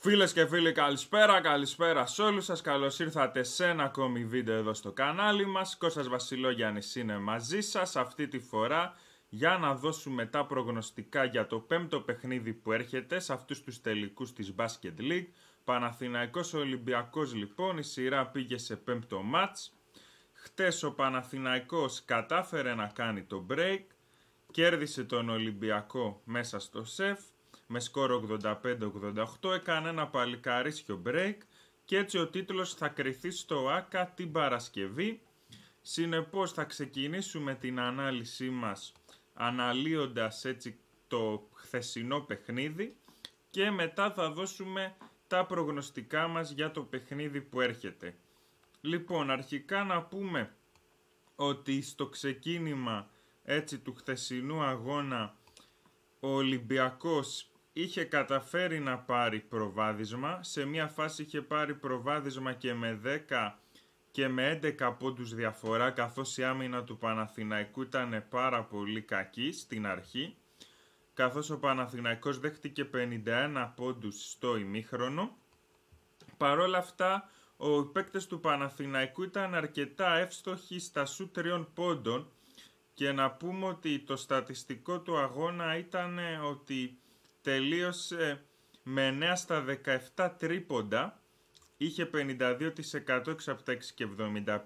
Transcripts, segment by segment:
Φίλες και φίλοι, καλησπέρα, καλησπέρα σε όλους σας. Καλώς ήρθατε σε ένα ακόμη βίντεο εδώ στο κανάλι μας. Κώστας Βασιλόγιανης είναι μαζί σας αυτή τη φορά για να δώσουμε τα προγνωστικά για το πέμπτο παιχνίδι που έρχεται σε αυτούς τους τελικούς της Basket League. Παναθηναϊκός Ολυμπιακός λοιπόν, η σειρά πήγε σε πέμπτο μάτς. Χτες ο Παναθηναϊκός κατάφερε να κάνει το break, κέρδισε τον Ολυμπιακό μέσα στο σεφ με σκορ 85-88 έκανε ένα παλικαρίσιο break και έτσι ο τίτλος θα κρυθεί στο ΆΚΑ την Παρασκευή. Συνεπώς θα ξεκινήσουμε την ανάλυση μας αναλύοντας έτσι το χθεσινό παιχνίδι και μετά θα δώσουμε τα προγνωστικά μας για το παιχνίδι που έρχεται. Λοιπόν, αρχικά να πούμε ότι στο ξεκίνημα έτσι του χθεσινού αγώνα ο Ολυμπιακός είχε καταφέρει να πάρει προβάδισμα. Σε μία φάση είχε πάρει προβάδισμα και με 10 και με 11 πόντους διαφορά καθώς η άμυνα του Παναθηναϊκού ήταν πάρα πολύ κακή στην αρχή καθώς ο Παναθηναϊκός δέχτηκε 51 πόντους στο ημίχρονο. Παρόλα αυτά, ο παίκτες του Παναθηναϊκού ήταν αρκετά εύστοχοι στα σου τριών πόντων και να πούμε ότι το στατιστικό του αγώνα ήταν ότι τελείωσε με 9 στα 17 τρίποντα. Είχε 52% εξ από τα 6 και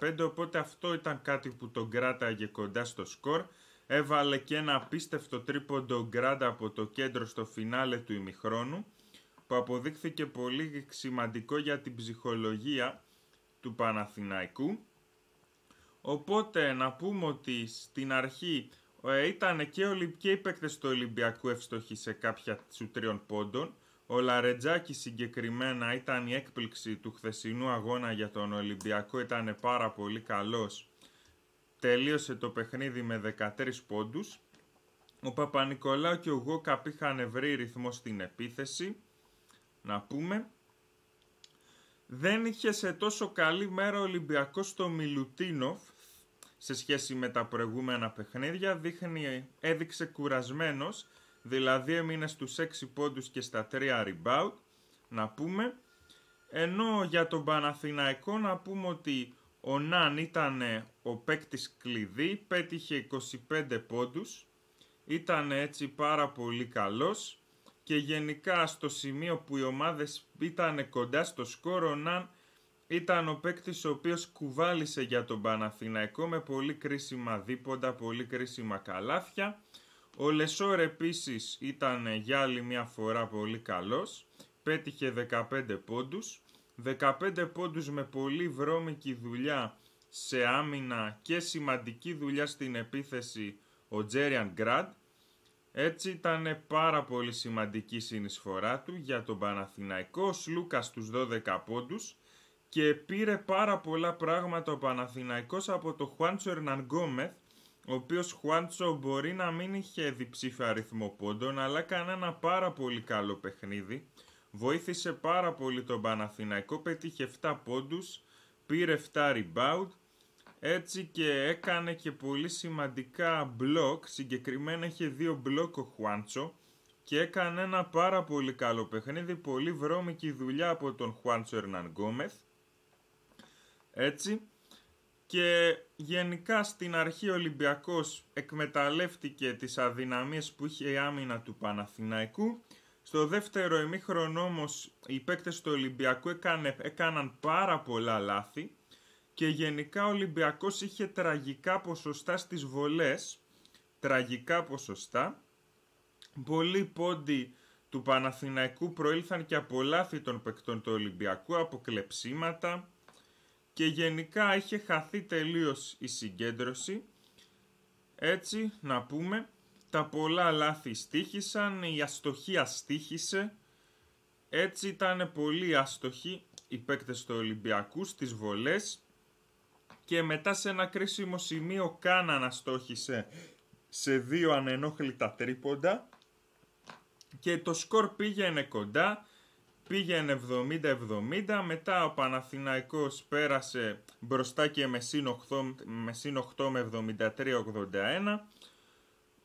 75, οπότε αυτό ήταν κάτι που τον κράταγε κοντά στο σκορ. Έβαλε και ένα απίστευτο τρίποντο γκράντα από το κέντρο στο φινάλε του ημιχρόνου, που αποδείχθηκε πολύ σημαντικό για την ψυχολογία του Παναθηναϊκού. Οπότε να πούμε ότι στην αρχή ε, ήταν και, και οι παίκτες του Ολυμπιακού ευστοχοί σε κάποια σου τριών πόντων. Ο Λαρετζάκη συγκεκριμένα ήταν η έκπληξη του χθεσινού αγώνα για τον Ολυμπιακό. Ήταν πάρα πολύ καλός. Τελείωσε το παιχνίδι με 13 πόντους. Ο Παπα-Νικολάου και ο Γόκαπ είχαν βρει ρυθμό στην επίθεση. Να πούμε. Δεν είχε σε τόσο καλή μέρα ο Ολυμπιακός στο Μιλουτίνοφ σε σχέση με τα προηγούμενα παιχνίδια δείχνει, έδειξε κουρασμένος, δηλαδή έμεινε στους 6 πόντους και στα 3 rebound, να πούμε. Ενώ για τον Παναθηναϊκό να πούμε ότι ο Ναν ήταν ε, ο παίκτης κλειδί, πέτυχε 25 πόντους, ήταν έτσι πάρα πολύ καλός και γενικά στο σημείο που οι ομάδες ήταν κοντά στο σκόρο ο Ναν ήταν ο παίκτης ο οποίος κουβάλισε για τον Παναθηναϊκό με πολύ κρίσιμα δίποντα, πολύ κρίσιμα καλάθια. Ο Λεσόρ επίσης ήταν για άλλη μια φορά πολύ καλός. Πέτυχε 15 πόντους. 15 πόντους με πολύ βρώμικη δουλειά σε άμυνα και σημαντική δουλειά στην επίθεση ο Τζέριαν Γκραντ. Έτσι ήταν πάρα πολύ σημαντική συνεισφορά του για τον Παναθηναϊκό. Ο Σλούκας τους 12 πόντους και πήρε πάρα πολλά πράγματα ο Παναθηναϊκός από το Χουάντσο Ερνανγκόμεθ, ο οποίος Χουάντσο μπορεί να μην είχε διψήφια αριθμό πόντων αλλά έκανε ένα πάρα πολύ καλό παιχνίδι βοήθησε πάρα πολύ τον Παναθηναϊκό πετύχε 7 πόντους πήρε 7 rebound έτσι και έκανε και πολύ σημαντικά μπλοκ συγκεκριμένα είχε δύο μπλοκ ο Χουάντσο και έκανε ένα πάρα πολύ καλό παιχνίδι, πολύ βρώμικη δουλειά από τον Χουάντσο Ερναν έτσι. Και γενικά στην αρχή ο Ολυμπιακός εκμεταλλεύτηκε τις αδυναμίες που είχε η άμυνα του Παναθηναϊκού. Στο δεύτερο ημίχρονο όμως οι παίκτες του Ολυμπιακού έκανε, έκαναν πάρα πολλά λάθη και γενικά ο Ολυμπιακός είχε τραγικά ποσοστά στις βολές, τραγικά ποσοστά. Πολλοί πόντι του Παναθηναϊκού προήλθαν και από λάθη των παικτών του Ολυμπιακού, από κλεψίματα, και γενικά είχε χαθεί τελείως η συγκέντρωση. Έτσι, να πούμε, τα πολλά λάθη στήχησαν, η αστοχία στήχησε. Έτσι ήταν πολύ αστοχή οι παίκτες του Ολυμπιακού στις βολές και μετά σε ένα κρίσιμο σημείο Κάνανα αναστόχησε σε δύο ανενόχλητα τρίποντα και το σκορ πήγαινε κοντά πήγαινε 70-70, μετά ο Παναθηναϊκός πέρασε μπροστά και με συν 8, με, με 73-81,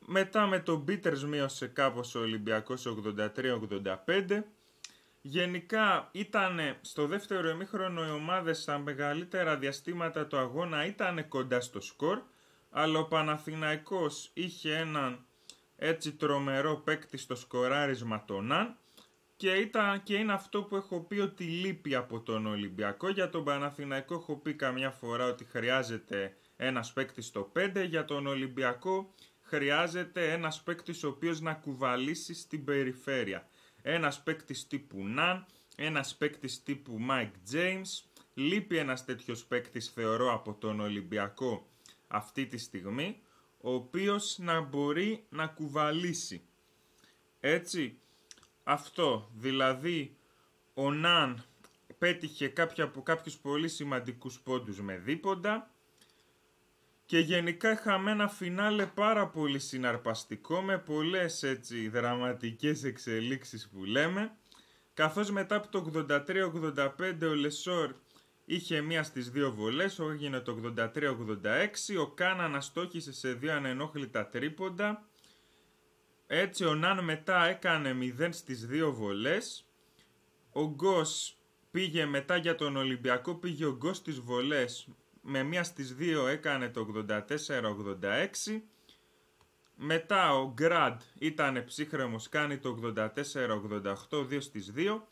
μετά με τον Μπίτερς μείωσε κάπως ο Ολυμπιακός 83-85, Γενικά ήταν στο δεύτερο εμίχρονο οι ομάδες στα μεγαλύτερα διαστήματα του αγώνα ήταν κοντά στο σκορ αλλά ο Παναθηναϊκός είχε έναν έτσι τρομερό παίκτη στο σκοράρισμα τον Αν και, ήταν, και είναι αυτό που έχω πει ότι λείπει από τον Ολυμπιακό. Για τον Παναθηναϊκό έχω πει καμιά φορά ότι χρειάζεται ένας παίκτης στο 5. Για τον Ολυμπιακό χρειάζεται ένας παίκτης ο οποίος να κουβαλήσει στην περιφέρεια. Ένας παίκτης τύπου Ναν, ένας παίκτης τύπου Mike James. Λείπει ένας τέτοιος παίκτης, θεωρώ, από τον Ολυμπιακό αυτή τη στιγμή, ο οποίος να μπορεί να κουβαλήσει. Έτσι, αυτό. Δηλαδή, ο Ναν πέτυχε κάποια από κάποιους πολύ σημαντικούς πόντους με δίποντα και γενικά είχαμε ένα φινάλε πάρα πολύ συναρπαστικό με πολλές έτσι δραματικές εξελίξεις που λέμε καθώς μετά από το 83-85 ο Λεσόρ είχε μία στις δύο βολές, έγινε το 83-86, ο Κάνα αναστόχισε σε δύο ανενόχλητα τρίποντα έτσι ο Ναν μετά έκανε 0 στις 2 βολές. Ο Γκος πήγε μετά για τον Ολυμπιακό, πήγε ο Γκος στις βολές. Με μία στις 2 έκανε το 84-86. Μετά ο Γκραντ ήταν ψύχρεμος, κάνει το 84-88, 2 στις 2.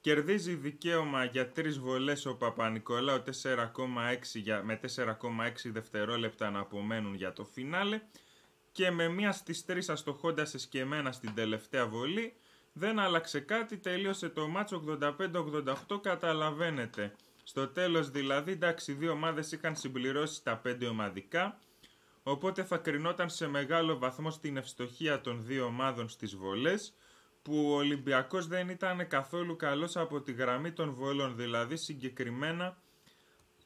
Κερδίζει δικαίωμα για 3 βολές ο Παπα-Νικολάου με 4,6 δευτερόλεπτα να απομένουν για το φινάλε και με μία στις τρει αστοχώντα και στην τελευταία βολή. Δεν άλλαξε κάτι, τελείωσε το μάτσο 85-88, καταλαβαίνετε. Στο τέλος δηλαδή, εντάξει, δύο ομάδες είχαν συμπληρώσει τα πέντε ομαδικά, οπότε θα κρινόταν σε μεγάλο βαθμό στην ευστοχία των δύο ομάδων στις βολές, που ο Ολυμπιακός δεν ήταν καθόλου καλός από τη γραμμή των βολών, δηλαδή συγκεκριμένα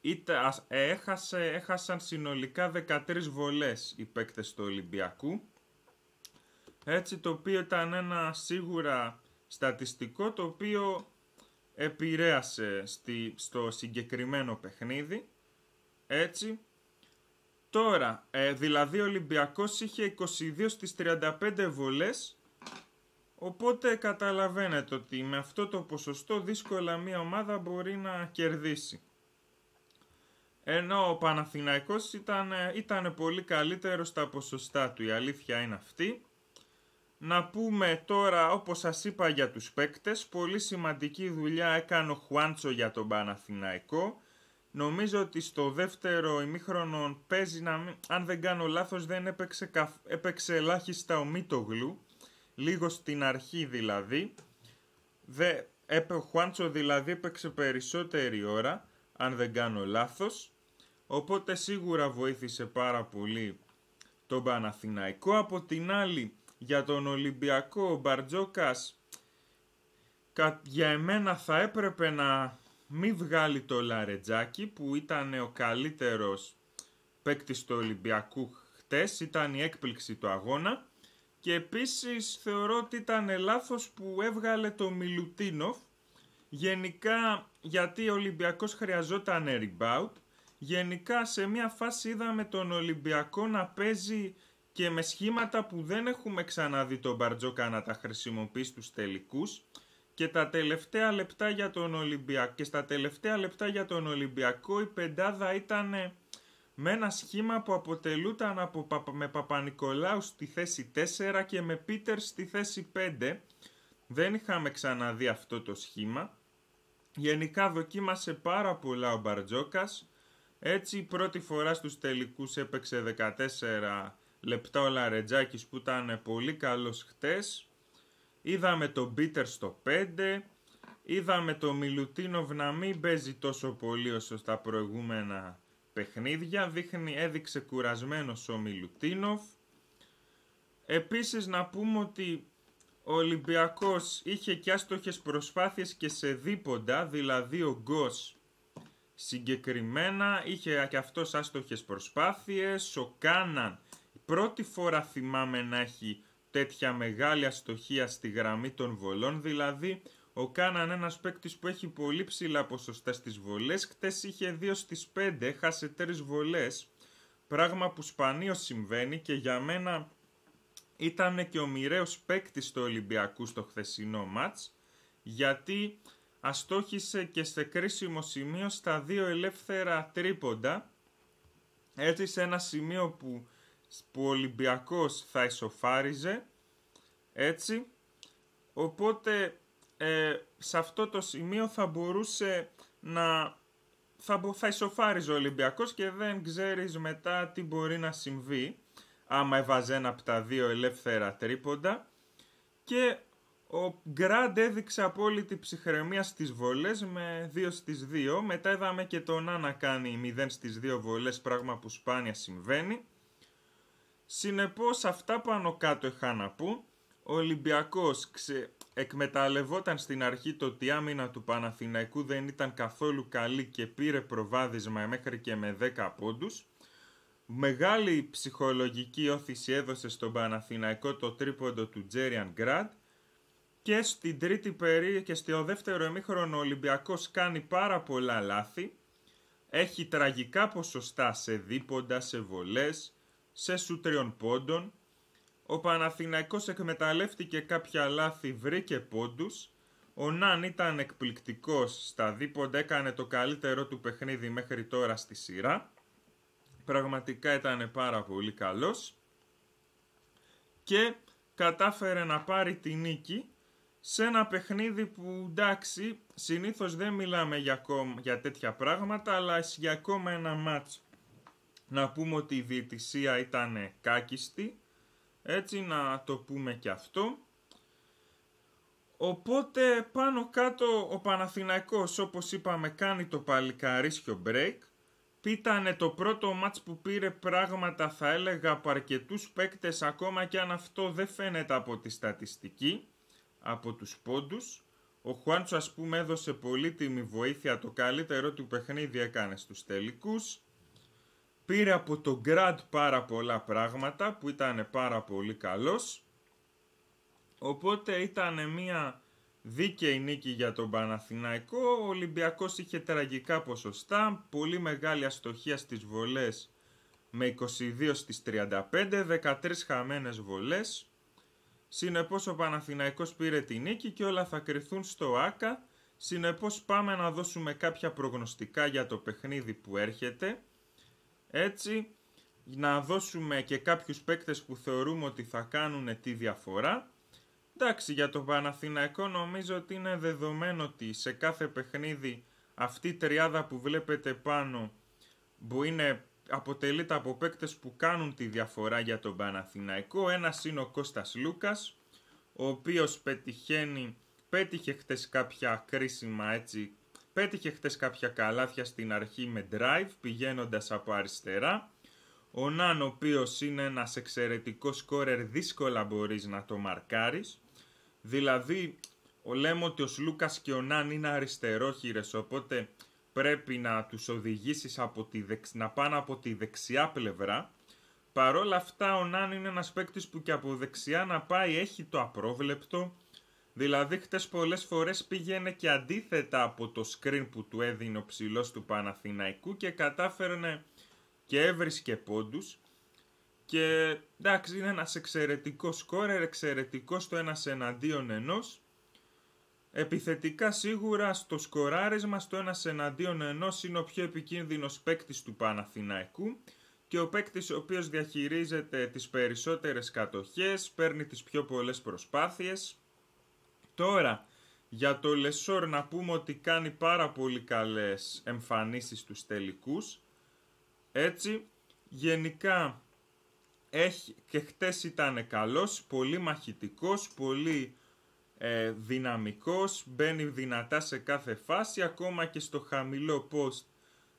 είτε, έχασε, έχασαν συνολικά 13 βολές οι παίκτες του Ολυμπιακού. Έτσι το οποίο ήταν ένα σίγουρα στατιστικό το οποίο επηρέασε στη, στο συγκεκριμένο παιχνίδι. Έτσι. Τώρα, ε, δηλαδή ο Ολυμπιακός είχε 22 στις 35 βολές Οπότε καταλαβαίνετε ότι με αυτό το ποσοστό δύσκολα μια ομάδα μπορεί να κερδίσει. Ενώ ο Παναθηναϊκός ήταν, ε, ήταν πολύ καλύτερος στα ποσοστά του, η αλήθεια είναι αυτή. Να πούμε τώρα, όπως σας είπα για τους παίκτες, πολύ σημαντική δουλειά έκανε ο Χουάντσο για τον Παναθηναϊκό. Νομίζω ότι στο δεύτερο ημίχρονο παίζει να αν δεν κάνω λάθος δεν έπαιξε, ελάχιστα ο Μίτογλου, λίγο στην αρχή δηλαδή. Δε, ο Χουάντσο δηλαδή έπαιξε περισσότερη ώρα αν δεν κάνω λάθος. Οπότε σίγουρα βοήθησε πάρα πολύ τον Παναθηναϊκό. Από την άλλη για τον Ολυμπιακό ο Μπαρτζόκας για εμένα θα έπρεπε να μην βγάλει το Λαρετζάκι που ήταν ο καλύτερος παίκτης του Ολυμπιακού χτες, ήταν η έκπληξη του αγώνα και επίσης θεωρώ ότι ήταν λάθος που έβγαλε το Μιλουτίνοφ Γενικά, γιατί ο Ολυμπιακός χρειαζόταν rebound. Γενικά, σε μια φάση είδαμε τον Ολυμπιακό να παίζει και με σχήματα που δεν έχουμε ξαναδεί τον Μπαρτζόκα να τα χρησιμοποιεί στους τελικούς. Και, τα τελευταία λεπτά για τον και στα τελευταία λεπτά για τον Ολυμπιακό η πεντάδα ήταν ε, με ένα σχήμα που αποτελούταν από, με Παπα-Νικολάου στη θέση 4 και με Πίτερ στη θέση 5. Δεν είχαμε ξαναδεί αυτό το σχήμα. Γενικά δοκίμασε πάρα πολλά ο Μπαρτζόκας. Έτσι πρώτη φορά στους τελικούς έπαιξε 14 λεπτά ο Λαρετζάκης που ήταν πολύ καλός χτες. Είδαμε τον Μπίτερ στο 5. Είδαμε τον Μιλουτίνοβ να μην παίζει τόσο πολύ όσο στα προηγούμενα παιχνίδια. Δείχνει, έδειξε κουρασμένος ο Μιλουτίνοβ. Επίσης να πούμε ότι ο Ολυμπιακός είχε και άστοχες προσπάθειες και σε δίποντα, δηλαδή ο Γκος συγκεκριμένα είχε και αυτός άστοχες προσπάθειες, ο Κάναν πρώτη φορά θυμάμαι να έχει τέτοια μεγάλη αστοχία στη γραμμή των βολών, δηλαδή ο Κάναν ένας παίκτης που έχει πολύ ψηλά ποσοστά στις βολές, χτες είχε 2 στις 5, χάσε 3 βολές, πράγμα που σπανίως συμβαίνει και για μένα ήταν και ο μοιραίος παίκτη του Ολυμπιακού στο χθεσινό μάτς, γιατί αστόχησε και σε κρίσιμο σημείο στα δύο ελεύθερα τρίποντα, έτσι σε ένα σημείο που, που ο Ολυμπιακός θα ισοφάριζε, έτσι, οπότε ε, σε αυτό το σημείο θα μπορούσε να θα, θα ισοφάριζε ο Ολυμπιακός και δεν ξέρεις μετά τι μπορεί να συμβεί άμα έβαζε ένα από τα δύο ελεύθερα τρίποντα και ο Γκραντ έδειξε απόλυτη ψυχραιμία στις βολές με 2 στις 2. Μετά είδαμε και τον Άνα να κάνει 0 στις 2 βολές, πράγμα που σπάνια συμβαίνει. Συνεπώς αυτά πάνω κάτω είχα να πω. Ο Ολυμπιακός ξε... εκμεταλλευόταν στην αρχή το ότι η άμυνα του Παναθηναϊκού δεν ήταν καθόλου καλή και πήρε προβάδισμα μέχρι και με 10 πόντους. Μεγάλη ψυχολογική όθηση έδωσε στον Παναθηναϊκό το τρίποντο του Τζέριαν Γκραντ και στην τρίτη περί... και στο δεύτερο εμίχρονο ο Ολυμπιακός κάνει πάρα πολλά λάθη. Έχει τραγικά ποσοστά σε δίποντα, σε βολές, σε σουτριών πόντων. Ο Παναθηναϊκός εκμεταλλεύτηκε κάποια λάθη, βρήκε πόντους. Ο Ναν ήταν εκπληκτικός στα δίποντα, έκανε το καλύτερό του παιχνίδι μέχρι τώρα στη σειρά πραγματικά ήταν πάρα πολύ καλός και κατάφερε να πάρει τη νίκη σε ένα παιχνίδι που εντάξει συνήθως δεν μιλάμε για, ακόμα, για τέτοια πράγματα αλλά για ακόμα ένα μάτς να πούμε ότι η διαιτησία ήταν κάκιστη έτσι να το πούμε και αυτό οπότε πάνω κάτω ο Παναθηναϊκός όπως είπαμε κάνει το παλικαρίσιο break ήταν το πρώτο μάτς που πήρε πράγματα θα έλεγα από αρκετούς παίκτες ακόμα και αν αυτό δεν φαίνεται από τη στατιστική, από τους πόντους. Ο Χουάντσο ας πούμε έδωσε πολύτιμη βοήθεια το καλύτερο του παιχνίδι έκανε στους τελικούς. Πήρε από τον Γκραντ πάρα πολλά πράγματα που ήταν πάρα πολύ καλός. Οπότε ήταν μια Δίκαιη νίκη για τον Παναθηναϊκό, ο Ολυμπιακός είχε τραγικά ποσοστά, πολύ μεγάλη αστοχία στις βολές με 22 στις 35, 13 χαμένες βολές. Συνεπώς ο Παναθηναϊκός πήρε τη νίκη και όλα θα κρυθούν στο ΆΚΑ. Συνεπώς πάμε να δώσουμε κάποια προγνωστικά για το παιχνίδι που έρχεται. Έτσι, να δώσουμε και κάποιους παίκτες που θεωρούμε ότι θα κάνουν τη διαφορά. Εντάξει, για το Παναθηναϊκό νομίζω ότι είναι δεδομένο ότι σε κάθε παιχνίδι αυτή η τριάδα που βλέπετε πάνω που είναι αποτελείται από παίκτες που κάνουν τη διαφορά για τον Παναθηναϊκό. Ένας είναι ο Κώστας Λούκας, ο οποίος πετυχαίνει, πέτυχε χτες κάποια κρίσιμα έτσι, πέτυχε χτες κάποια καλάθια στην αρχή με drive, πηγαίνοντας από αριστερά. Ο Ναν, ο οποίος είναι ένας εξαιρετικός σκόρερ, δύσκολα μπορείς να το μαρκάρεις. Δηλαδή, λέμε ότι ο λούκα και ο Νάν είναι αριστερόχειρες, οπότε πρέπει να τους οδηγήσεις από τη να πάνε από τη δεξιά πλευρά. Παρόλα αυτά ο Νάν είναι ένας παίκτης που και από δεξιά να πάει έχει το απρόβλεπτο. Δηλαδή χτες πολλές φορές πήγαινε και αντίθετα από το screen που του έδινε ο ψηλός του Παναθηναϊκού και κατάφερνε και έβρισκε πόντους. Και εντάξει, είναι ένας εξαιρετικός σκόρερ, εξαιρετικός στο ένας εναντίον ενός. Επιθετικά σίγουρα στο σκοράρισμα στο ένας εναντίον ενός είναι ο πιο επικίνδυνος παίκτης του Παναθηναϊκού και ο παίκτης ο οποίος διαχειρίζεται τις περισσότερες κατοχές. παίρνει τις πιο πολλές προσπάθειες. Τώρα, για το Λεσόρ να πούμε ότι κάνει πάρα πολύ καλές εμφανίσεις στους τελικούς. Έτσι, γενικά έχει, και χτες ήταν καλός, πολύ μαχητικός, πολύ ε, δυναμικός, μπαίνει δυνατά σε κάθε φάση, ακόμα και στο χαμηλό post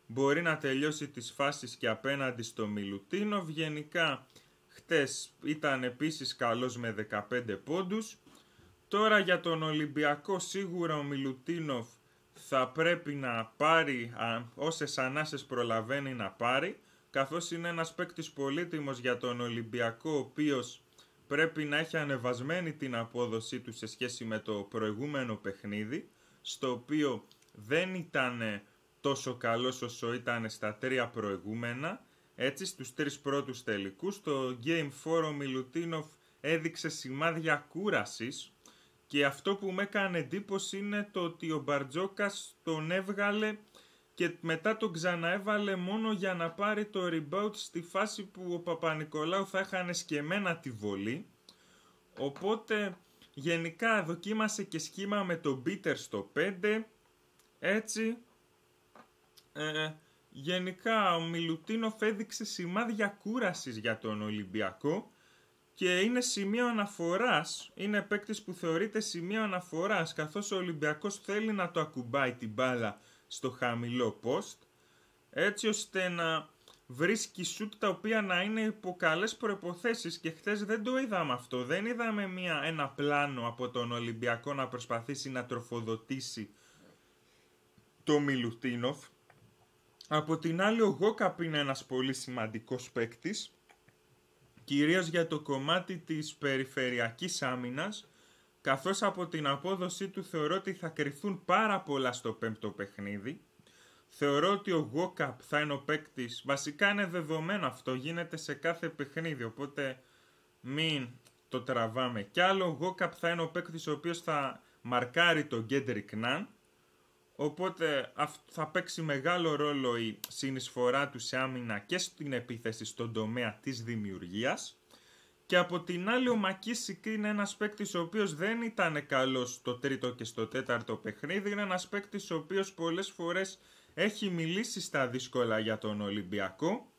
μπορεί να τελειώσει τις φάσεις και απέναντι στο Μιλουτίνο. Γενικά χτες ήταν επίσης καλός με 15 πόντους. Τώρα για τον Ολυμπιακό σίγουρα ο Μιλουτίνοφ θα πρέπει να πάρει όσες ανάσες προλαβαίνει να πάρει καθώς είναι ένας παίκτης πολύτιμος για τον Ολυμπιακό, ο οποίος πρέπει να έχει ανεβασμένη την απόδοσή του σε σχέση με το προηγούμενο παιχνίδι, στο οποίο δεν ήταν τόσο καλός όσο ήταν στα τρία προηγούμενα. Έτσι, στους τρεις πρώτους τελικούς, το Game Forum ο έδειξε σημάδια κούρασης και αυτό που με έκανε εντύπωση είναι το ότι ο Μπαρτζόκας τον έβγαλε και μετά τον ξαναέβαλε μόνο για να πάρει το rebound στη φάση που ο Παπα-Νικολάου θα έχανε σκεμμένα τη βολή. Οπότε γενικά δοκίμασε και σχήμα με τον Μπίτερ στο 5. Έτσι, ε, γενικά ο Μιλουτίνοφ έδειξε σημάδια κούρασης για τον Ολυμπιακό και είναι σημείο αναφοράς, είναι παίκτης που θεωρείται σημείο αναφοράς καθώς ο Ολυμπιακός θέλει να το ακουμπάει την μπάλα στο χαμηλό post έτσι ώστε να βρίσκει σουτ τα οποία να είναι υπό καλές προποθέσει. Και χθες δεν το είδαμε αυτό. Δεν είδαμε μια, ένα πλάνο από τον Ολυμπιακό να προσπαθήσει να τροφοδοτήσει το Μιλουτίνοφ. Από την άλλη, ο Γόκαπ είναι ένας πολύ σημαντικός παίκτης. Κυρίως για το κομμάτι της περιφερειακής άμυνας καθώς από την απόδοσή του θεωρώ ότι θα κρυθούν πάρα πολλά στο πέμπτο παιχνίδι. Θεωρώ ότι ο Γκόκαπ θα είναι ο παίκτης. Βασικά είναι δεδομένο αυτό, γίνεται σε κάθε παιχνίδι, οπότε μην το τραβάμε. Κι άλλο, ο Γκόκαπ θα είναι ο παίκτης ο οποίος θα μαρκάρει τον Κέντρικ Ναν. Οπότε θα παίξει μεγάλο ρόλο η συνεισφορά του σε άμυνα και στην επίθεση στον τομέα της δημιουργίας. Και από την άλλη ο Μακίσικ είναι ένας παίκτης ο οποίος δεν ήταν καλός στο τρίτο και στο τέταρτο παιχνίδι. Είναι ένας παίκτης ο οποίος πολλές φορές έχει μιλήσει στα δύσκολα για τον Ολυμπιακό.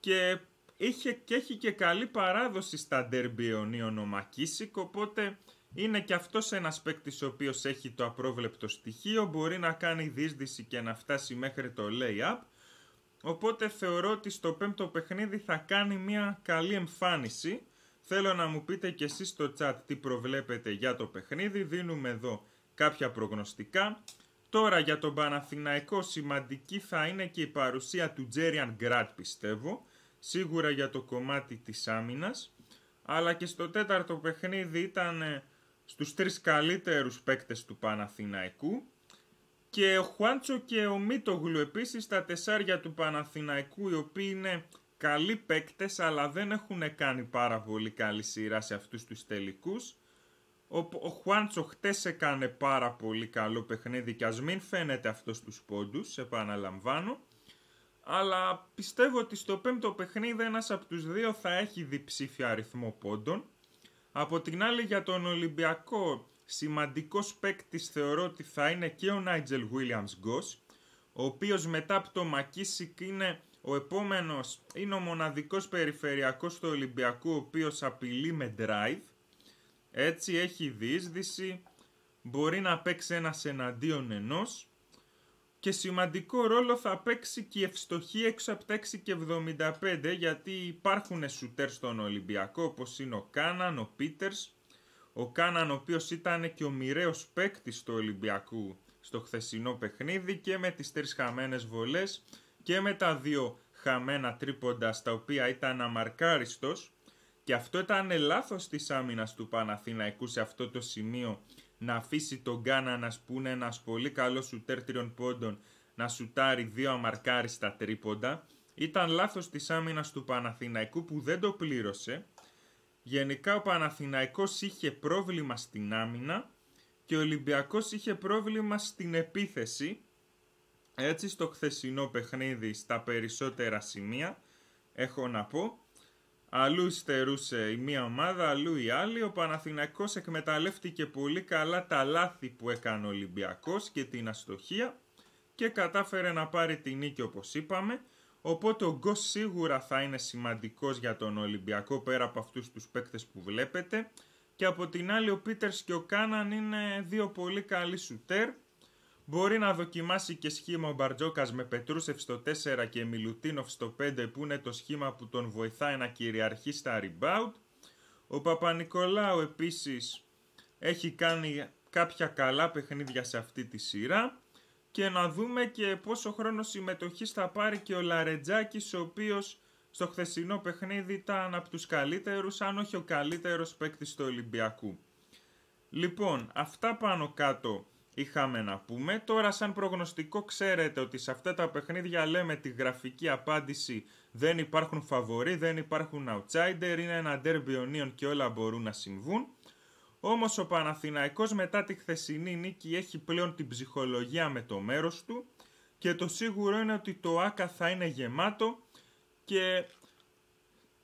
Και, είχε, και έχει και καλή παράδοση στα ντερμπιονίων ο Μακίσικ. Οπότε είναι και αυτός ένας παίκτης ο οποίος έχει το απρόβλεπτο στοιχείο. Μπορεί να κάνει δίσδυση και να φτάσει μέχρι το lay-up. Οπότε θεωρώ ότι στο πέμπτο παιχνίδι θα κάνει μια καλή εμφάνιση Θέλω να μου πείτε και εσείς στο chat τι προβλέπετε για το παιχνίδι. Δίνουμε εδώ κάποια προγνωστικά. Τώρα για τον Παναθηναϊκό σημαντική θα είναι και η παρουσία του Τζέριαν Γκράτ πιστεύω. Σίγουρα για το κομμάτι της άμυνας. Αλλά και στο τέταρτο παιχνίδι ήταν ε, στους τρεις καλύτερους παίκτες του Παναθηναϊκού. Και ο Χουάντσο και ο Μίτογλου επίσης τα τεσσάρια του Παναθηναϊκού οι οποίοι είναι καλοί παίκτες, αλλά δεν έχουν κάνει πάρα πολύ καλή σειρά σε αυτούς τους τελικούς. Ο, ο Χουάντσο χτες έκανε πάρα πολύ καλό παιχνίδι και ας μην φαίνεται αυτός στου πόντους, επαναλαμβάνω. Αλλά πιστεύω ότι στο πέμπτο παιχνίδι ένας από τους δύο θα έχει διψήφιο αριθμό πόντων. Από την άλλη για τον Ολυμπιακό σημαντικός παίκτης θεωρώ ότι θα είναι και ο Νάιτζελ Βίλιαμς Γκος, ο οποίος μετά από το Μακίσικ είναι ο επόμενος είναι ο μοναδικός περιφερειακός του Ολυμπιακού, ο οποίος απειλεί με drive. Έτσι έχει διείσδυση, μπορεί να παίξει ένας εναντίον ενός και σημαντικό ρόλο θα παίξει και η ευστοχή έξω από τα 6 και 75 γιατί υπάρχουν σουτέρ στον Ολυμπιακό όπως είναι ο Κάναν, ο Πίτερς, ο Κάναν ο οποίος ήταν και ο μοιραίος παίκτης του Ολυμπιακού στο χθεσινό παιχνίδι και με τις τρεις χαμένες βολές και με τα δύο χαμένα τρίποντα στα οποία ήταν αμαρκάριστος και αυτό ήταν λάθος της άμυνας του Παναθηναϊκού σε αυτό το σημείο να αφήσει τον Γκάνανας που είναι ένας πολύ καλός σουτέρ τριών πόντων να σουτάρει δύο αμαρκάριστα τρίποντα. Ήταν λάθος της άμυνας του Παναθηναϊκού που δεν το πλήρωσε. Γενικά ο Παναθηναϊκός είχε πρόβλημα στην άμυνα και ο Ολυμπιακός είχε πρόβλημα στην επίθεση έτσι στο χθεσινό παιχνίδι στα περισσότερα σημεία έχω να πω Αλλού στερούσε η μία ομάδα, αλλού η άλλη. Ο Παναθηναϊκός εκμεταλλεύτηκε πολύ καλά τα λάθη που έκανε ο Ολυμπιακός και την αστοχία και κατάφερε να πάρει την νίκη όπως είπαμε. Οπότε ο Γκος σίγουρα θα είναι σημαντικός για τον Ολυμπιακό πέρα από αυτούς τους παίκτες που βλέπετε. Και από την άλλη ο Πίτερς και ο Κάναν είναι δύο πολύ καλοί σουτέρ Μπορεί να δοκιμάσει και σχήμα ο Μπαρτζόκας με Πετρούσεφ στο 4 και Μιλουτίνοφ στο 5 που είναι το σχήμα που τον βοηθάει να κυριαρχεί στα rebound. Ο Παπα-Νικολάου επίσης έχει κάνει κάποια καλά παιχνίδια σε αυτή τη σειρά και να δούμε και πόσο χρόνος συμμετοχής θα πάρει και ο Λαρετζάκης ο οποίος στο χθεσινό παιχνίδι ήταν από τους καλύτερους αν όχι ο καλύτερος παίκτης του Ολυμπιακού. Λοιπόν, αυτά πάνω κάτω είχαμε να πούμε. Τώρα σαν προγνωστικό ξέρετε ότι σε αυτά τα παιχνίδια λέμε τη γραφική απάντηση δεν υπάρχουν φαβοροί, δεν υπάρχουν outsider, είναι ένα ντέρμπι ονίων και όλα μπορούν να συμβούν. Όμως ο Παναθηναϊκός μετά τη χθεσινή νίκη έχει πλέον την ψυχολογία με το μέρος του και το σίγουρο είναι ότι το ΆΚΑ θα είναι γεμάτο και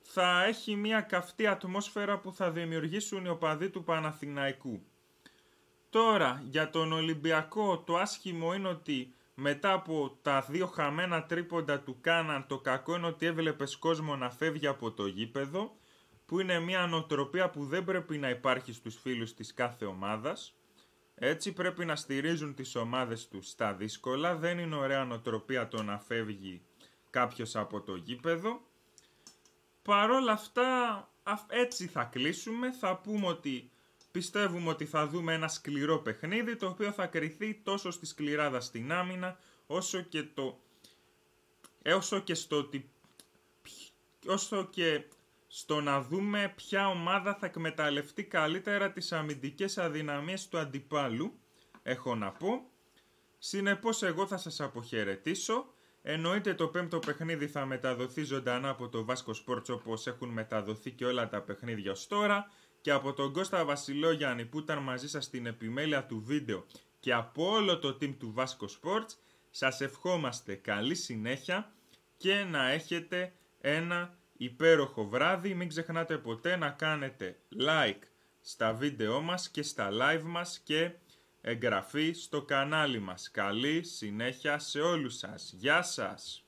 θα έχει μια καυτή ατμόσφαιρα που θα δημιουργήσουν οι οπαδοί του Παναθηναϊκού. Τώρα, για τον Ολυμπιακό το άσχημο είναι ότι μετά από τα δύο χαμένα τρίποντα του Κάναν, το κακό είναι ότι έβλεπες κόσμο να φεύγει από το γήπεδο, που είναι μια νοοτροπία που δεν πρέπει να υπάρχει στους φίλους της κάθε ομάδας. Έτσι πρέπει να στηρίζουν τις ομάδες τους στα δύσκολα, δεν είναι ωραία νοοτροπία το να φεύγει κάποιος από το γήπεδο. Παρόλα αυτά, έτσι θα κλείσουμε, θα πούμε ότι Πιστεύουμε ότι θα δούμε ένα σκληρό παιχνίδι το οποίο θα κριθεί τόσο στη σκληράδα στην άμυνα όσο και, το... όσο και στο όσο και να δούμε ποια ομάδα θα εκμεταλλευτεί καλύτερα τις αμυντικές αδυναμίες του αντιπάλου, έχω να πω. Συνεπώς εγώ θα σας αποχαιρετήσω. Εννοείται το πέμπτο παιχνίδι θα μεταδοθεί ζωντανά από το Vasco Sports όπως έχουν μεταδοθεί και όλα τα παιχνίδια ως τώρα και από τον Κώστα Βασιλόγιαννη που ήταν μαζί σας στην επιμέλεια του βίντεο και από όλο το team του Vasco Sports σας ευχόμαστε καλή συνέχεια και να έχετε ένα υπέροχο βράδυ. Μην ξεχνάτε ποτέ να κάνετε like στα βίντεό μας και στα live μας και εγγραφή στο κανάλι μας. Καλή συνέχεια σε όλους σας. Γεια σας!